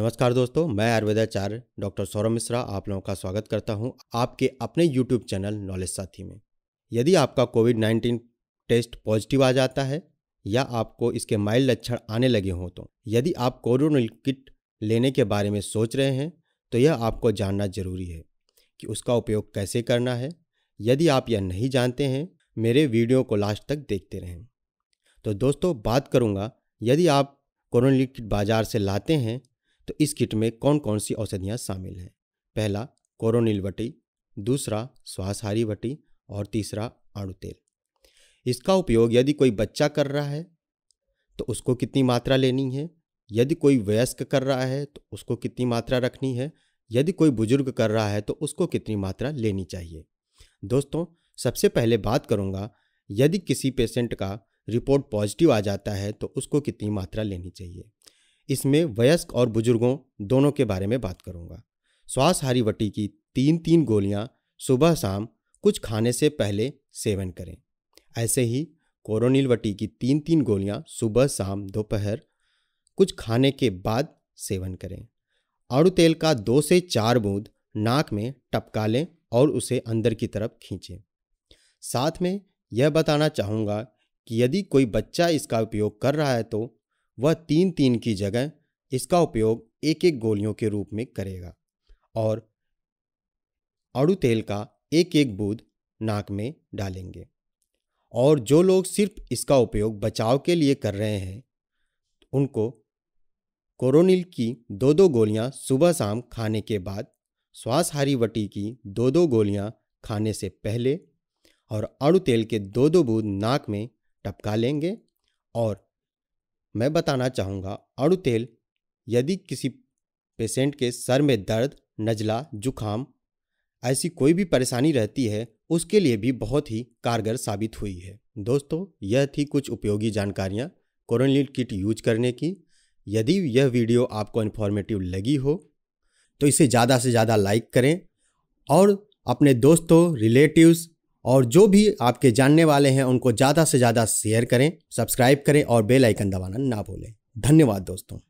नमस्कार दोस्तों मैं आयुर्वेदाचार्य डॉक्टर सौरभ मिश्रा आप लोगों का स्वागत करता हूं आपके अपने यूट्यूब चैनल नॉलेज साथी में यदि आपका कोविड नाइन्टीन टेस्ट पॉजिटिव आ जाता है या आपको इसके माइल्ड लक्षण आने लगे हों तो यदि आप कोरोना किट लेने के बारे में सोच रहे हैं तो यह आपको जानना जरूरी है कि उसका उपयोग कैसे करना है यदि आप यह नहीं जानते हैं मेरे वीडियो को लास्ट तक देखते रहें तो दोस्तों बात करूँगा यदि आप कोरोना किट बाज़ार से लाते हैं तो इस किट में कौन कौन सी औषधियाँ शामिल हैं पहला कोरोनिल वटी दूसरा श्वासहारी वटी और तीसरा आड़ू तेल इसका उपयोग यदि कोई बच्चा कर रहा है तो उसको कितनी मात्रा लेनी है यदि कोई वयस्क कर रहा है तो उसको कितनी मात्रा रखनी है यदि कोई बुजुर्ग कर रहा है तो उसको कितनी मात्रा लेनी चाहिए दोस्तों सबसे पहले बात करूंगा यदि किसी पेशेंट का रिपोर्ट पॉजिटिव आ जाता है तो उसको कितनी मात्रा लेनी चाहिए इसमें वयस्क और बुजुर्गों दोनों के बारे में बात करूंगा श्वासहारी वटी की तीन तीन गोलियां सुबह शाम कुछ खाने से पहले सेवन करें ऐसे ही कोरोनिल वटी की तीन तीन गोलियां सुबह शाम दोपहर कुछ खाने के बाद सेवन करें आड़ू तेल का दो से चार बूंद नाक में टपका लें और उसे अंदर की तरफ खींचें साथ में यह बताना चाहूँगा कि यदि कोई बच्चा इसका उपयोग कर रहा है तो वह तीन तीन की जगह इसका उपयोग एक एक गोलियों के रूप में करेगा और अड़ु तेल का एक एक बूंद नाक में डालेंगे और जो लोग सिर्फ इसका उपयोग बचाव के लिए कर रहे हैं उनको कोरोनिल की दो दो गोलियां सुबह शाम खाने के बाद श्वासहारी वटी की दो दो गोलियां खाने से पहले और अड़ु तेल के दो दो बूंद नाक में टपका लेंगे और मैं बताना चाहूँगा अड़ु तेल यदि किसी पेशेंट के सर में दर्द नजला जुखाम ऐसी कोई भी परेशानी रहती है उसके लिए भी बहुत ही कारगर साबित हुई है दोस्तों यह थी कुछ उपयोगी जानकारियाँ कोरोनिल किट यूज करने की यदि यह वीडियो आपको इन्फॉर्मेटिव लगी हो तो इसे ज़्यादा से ज़्यादा लाइक करें और अपने दोस्तों रिलेटिव्स और जो भी आपके जानने वाले हैं उनको ज़्यादा से ज़्यादा शेयर करें सब्सक्राइब करें और बेल आइकन दबाना ना भूलें धन्यवाद दोस्तों